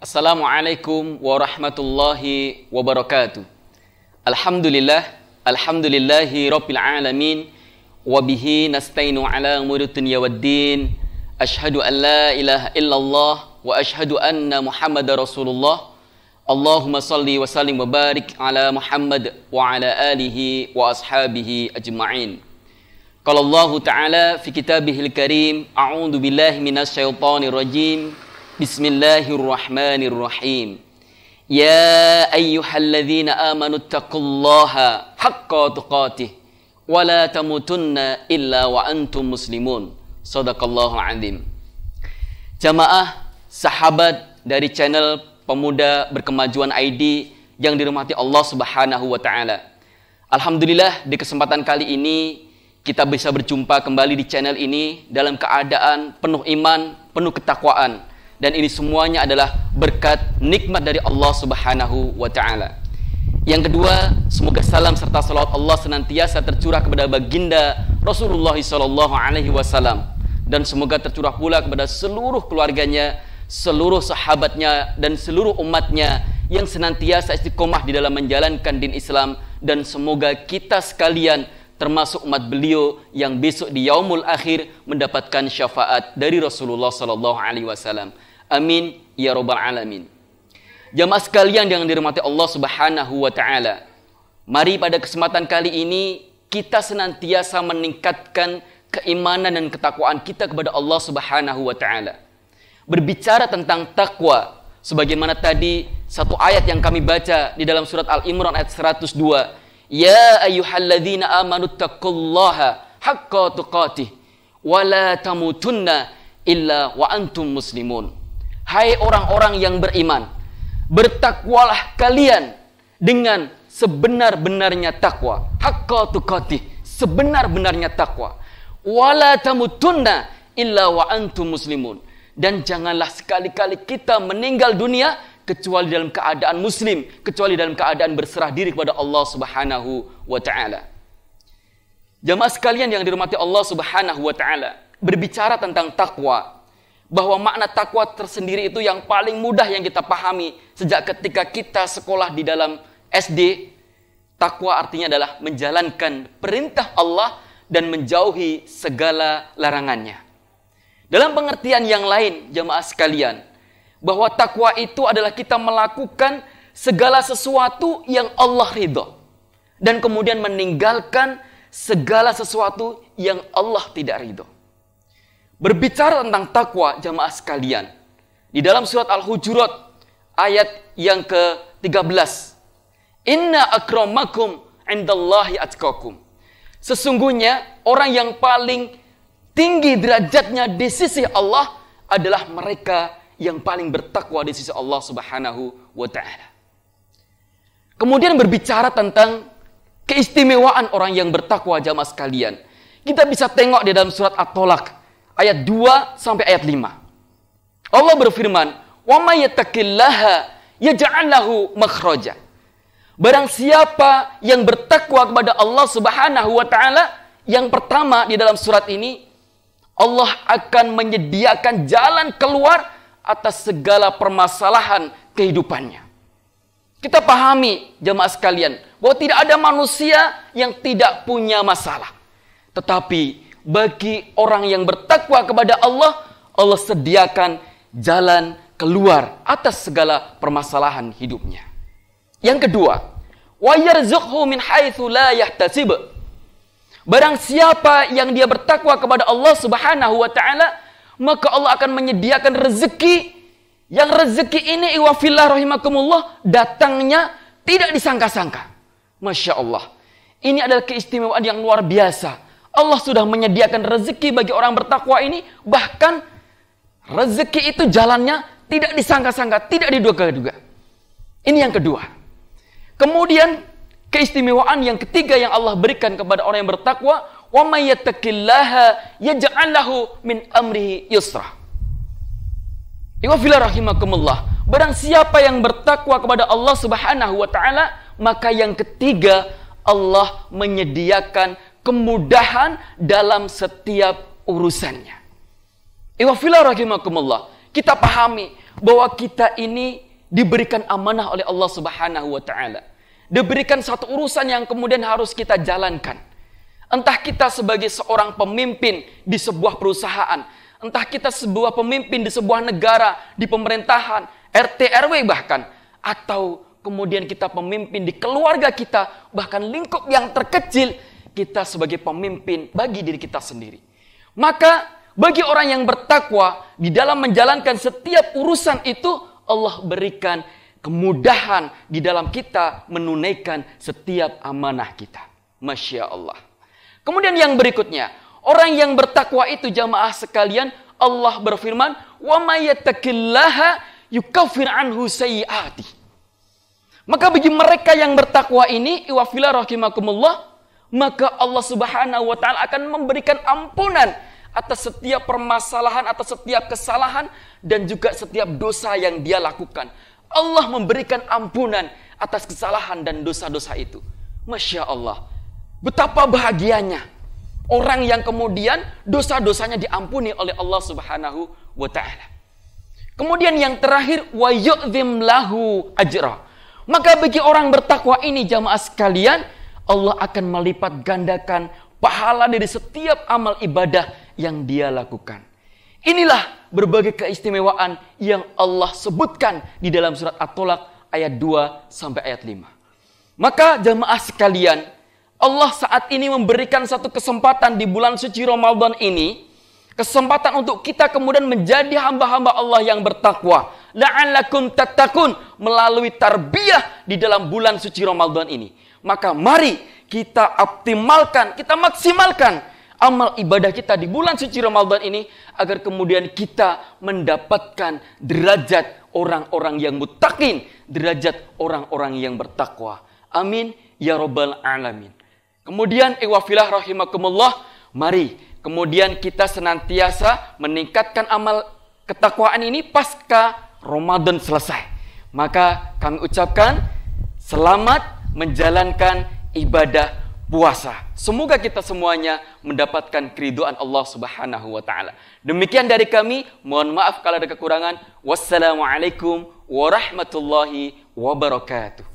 Assalamualaikum warahmatullahi wabarakatuh. Alhamdulillah الحمد لله رب العالمين وبه نستعين على أمور الدنيا والدين أشهد أن لا إله إلا الله وأشهد أن محمد رسول الله اللهم صل وسلم وبارك على محمد وعلى آله وأصحابه أجمعين قال الله تعالى في كتابه الكريم أعوذ بالله من الشيطان الرجيم بسم الله الرحمن الرحيم يا أيها الذين آمنوا اتقوا الله حق تقاته ولا تموتن إلا وأنتم مسلمون صدق الله العظيم جماعة sahabat dari channel Pemuda Berkemajuan ID yang dirahmati Allah Subhanahu wa taala. Alhamdulillah di kesempatan kali ini kita bisa berjumpa kembali di channel ini dalam keadaan penuh iman, penuh ketakwaan dan ini semuanya adalah berkat nikmat dari Allah Subhanahu wa taala. Yang kedua, semoga salam serta salawat Allah senantiasa tercurah kepada baginda Rasulullah sallallahu alaihi wasallam dan semoga tercurah pula kepada seluruh keluarganya, seluruh sahabatnya dan seluruh umatnya yang senantiasa istiqomah di dalam menjalankan din Islam dan semoga kita sekalian termasuk umat beliau yang besok di yaumul akhir mendapatkan syafaat dari Rasulullah sallallahu alaihi wasallam. Amin ya robbal alamin. Jamaah sekalian yang dirahmati Allah Subhanahu wa taala. Mari pada kesempatan kali ini kita senantiasa meningkatkan keimanan dan ketakwaan kita kepada Allah Subhanahu wa taala. Berbicara tentang takwa sebagaimana tadi satu ayat yang kami baca di dalam surat Al-Imran ayat 102. Ya ayyuhalladzina amanu taqullaha haqqa tuqatih wa la tamutunna illa wa antum muslimun. Hai orang-orang yang beriman, bertakwalah kalian dengan sebenar-benarnya takwa. Hakka tuqatih, sebenar-benarnya takwa. Wala tamutunna illa wa antum muslimun. Dan janganlah sekali-kali kita meninggal dunia kecuali dalam keadaan muslim, kecuali dalam keadaan berserah diri kepada Allah Subhanahu wa taala. Jamaah sekalian yang dirumati Allah Subhanahu wa taala, berbicara tentang takwa bahwa makna takwa tersendiri itu yang paling mudah yang kita pahami sejak ketika kita sekolah di dalam SD. Takwa artinya adalah menjalankan perintah Allah dan menjauhi segala larangannya. Dalam pengertian yang lain, jamaah sekalian, bahwa takwa itu adalah kita melakukan segala sesuatu yang Allah ridho dan kemudian meninggalkan segala sesuatu yang Allah tidak ridho. Berbicara tentang takwa jamaah sekalian. Di dalam surat Al-Hujurat ayat yang ke-13. Inna akramakum indallahi atqakum. Sesungguhnya orang yang paling tinggi derajatnya di sisi Allah adalah mereka yang paling bertakwa di sisi Allah Subhanahu wa taala. Kemudian berbicara tentang keistimewaan orang yang bertakwa jamaah sekalian. Kita bisa tengok di dalam surat At-Tolak ayat 2 sampai ayat 5. Allah berfirman, "Wa may yattaqillaha yaj'al lahu makhraja." Barang siapa yang bertakwa kepada Allah Subhanahu wa taala, yang pertama di dalam surat ini Allah akan menyediakan jalan keluar atas segala permasalahan kehidupannya. Kita pahami jemaah sekalian bahwa tidak ada manusia yang tidak punya masalah. Tetapi bagi orang yang bertakwa kepada Allah, Allah sediakan jalan keluar atas segala permasalahan hidupnya. Yang kedua, wayarzuqhu min haitsu la yahtasib. Barang siapa yang dia bertakwa kepada Allah Subhanahu wa taala, maka Allah akan menyediakan rezeki yang rezeki ini iwafillah rahimakumullah datangnya tidak disangka-sangka. Masya Allah. Ini adalah keistimewaan yang luar biasa Allah sudah menyediakan rezeki bagi orang bertakwa ini. Bahkan rezeki itu jalannya tidak disangka-sangka, tidak diduga-duga. Ini yang kedua. Kemudian keistimewaan yang ketiga yang Allah berikan kepada orang yang bertakwa, wa may yattaqillaha yaj'al lahu min amrihi yusra. Iwafilah rahimakumullah. Barang siapa yang bertakwa kepada Allah Subhanahu wa taala, maka yang ketiga Allah menyediakan kemudahan dalam setiap urusannya. Iwafilah rahimakumullah. Kita pahami bahwa kita ini diberikan amanah oleh Allah Subhanahu wa taala. Diberikan satu urusan yang kemudian harus kita jalankan. Entah kita sebagai seorang pemimpin di sebuah perusahaan, entah kita sebuah pemimpin di sebuah negara, di pemerintahan, RT RW bahkan atau kemudian kita pemimpin di keluarga kita, bahkan lingkup yang terkecil kita sebagai pemimpin bagi diri kita sendiri. Maka bagi orang yang bertakwa di dalam menjalankan setiap urusan itu Allah berikan kemudahan di dalam kita menunaikan setiap amanah kita. Masya Allah. Kemudian yang berikutnya, orang yang bertakwa itu jamaah sekalian Allah berfirman, "Wa may yattaqillaha anhu sayyi'ati." Maka bagi mereka yang bertakwa ini, iwafila rahimakumullah, maka Allah Subhanahu wa taala akan memberikan ampunan atas setiap permasalahan, atas setiap kesalahan dan juga setiap dosa yang dia lakukan. Allah memberikan ampunan atas kesalahan dan dosa-dosa itu. Masya Allah. Betapa bahagianya orang yang kemudian dosa-dosanya diampuni oleh Allah Subhanahu wa taala. Kemudian yang terakhir wa lahu ajra. Maka bagi orang bertakwa ini jamaah sekalian, Allah akan melipat gandakan pahala dari setiap amal ibadah yang dia lakukan. Inilah berbagai keistimewaan yang Allah sebutkan di dalam surat At-Tolak ayat 2 sampai ayat 5. Maka jamaah sekalian, Allah saat ini memberikan satu kesempatan di bulan suci Ramadan ini kesempatan untuk kita kemudian menjadi hamba-hamba Allah yang bertakwa. La'allakum tattaqun melalui tarbiyah di dalam bulan suci Ramadan ini. Maka mari kita optimalkan, kita maksimalkan amal ibadah kita di bulan suci Ramadan ini agar kemudian kita mendapatkan derajat orang-orang yang mutakin, derajat orang-orang yang bertakwa. Amin ya rabbal alamin. Kemudian iwafilah rahimakumullah, mari kemudian kita senantiasa meningkatkan amal ketakwaan ini pasca Ramadan selesai. Maka kami ucapkan selamat menjalankan ibadah puasa. Semoga kita semuanya mendapatkan keriduan Allah Subhanahu wa taala. Demikian dari kami, mohon maaf kalau ada kekurangan. Wassalamualaikum warahmatullahi wabarakatuh.